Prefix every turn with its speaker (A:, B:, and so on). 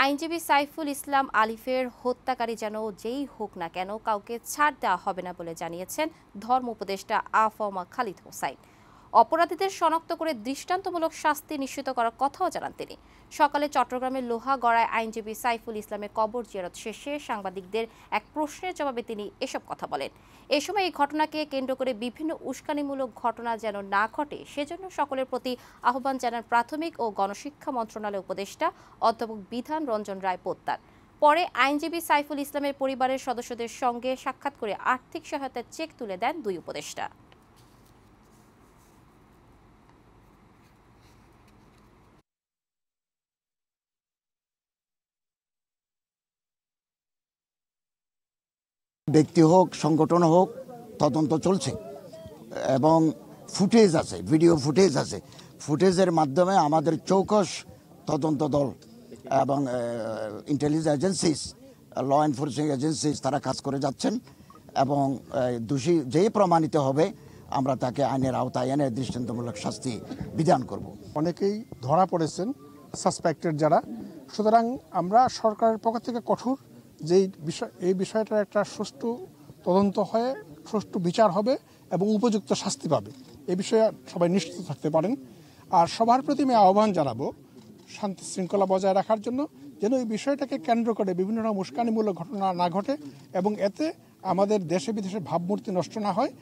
A: আইনজীবী সাইফুল ইসলাম আলিফের হত্যাকারী যেন যেই হোক না কেন কাউকে ছাড় দেওয়া হবে না বলে জানিয়েছেন ধর্ম উপদেষ্টা আফমা খালিদ হোসাইন অপরাধীদের শনাক্ত করে দৃষ্টান্তমূলক শাস্তি নিশ্চিত করার কথাও জানান তিনি সকালে চট্টগ্রামের লোহাগড়ায় আইনজীবী সাইফুল ইসলামের কবর জিয়ারত শেষে সাংবাদিকদের এক প্রশ্নের জবাবে তিনি এসব কথা বলেন এ সময় এই ঘটনাকে কেন্দ্র করে বিভিন্ন উস্কানিমূলক ঘটনা যেন না ঘটে সেজন্য সকলের প্রতি আহ্বান জানান প্রাথমিক ও গণশিক্ষা মন্ত্রণালয়ের উপদেষ্টা অধ্যাপক বিধান রঞ্জন রায় পোদ্দার পরে আইনজীবী সাইফুল ইসলামের পরিবারের সদস্যদের সঙ্গে সাক্ষাৎ করে আর্থিক সহায়তার চেক তুলে দেন দুই উপদেষ্টা
B: ব্যক্তি হোক সংগঠন হোক তদন্ত চলছে এবং ফুটেজ আছে ভিডিও ফুটেজ আছে ফুটেজের মাধ্যমে আমাদের চৌকস তদন্ত দল এবং intelligence agencies law enforcing agencies তারা কাজ করে যাচ্ছেন এবং দোষী যেই প্রমাণিত হবে আমরা তাকে আইনের আওতায় এনে দৃষ্টান্তমূলক শাস্তি বিধান করব অনেকেই ধরা পড়েছেন সাসপেক্টেড যারা
C: সুতরাং আমরা সরকারের পক্ষ থেকে কঠোর যেই বিষয় এই বিষয়টার একটা সুষ্ঠু তদন্ত হয়ে সুষ্ঠু বিচার হবে এবং উপযুক্ত শাস্তি পাবে এ বিষয়ে সবাই নিশ্চিত থাকতে পারেন আর সবার প্রতি আমি আহ্বান জানাবো শান্তি শৃঙ্খলা বজায় রাখার জন্য যেন এই বিষয়টাকে কেন্দ্র করে বিভিন্ন রকম উস্কানিমূলক ঘটনা না ঘটে এবং এতে আমাদের দেশে বিদেশে ভাবমূর্তি নষ্ট না হয়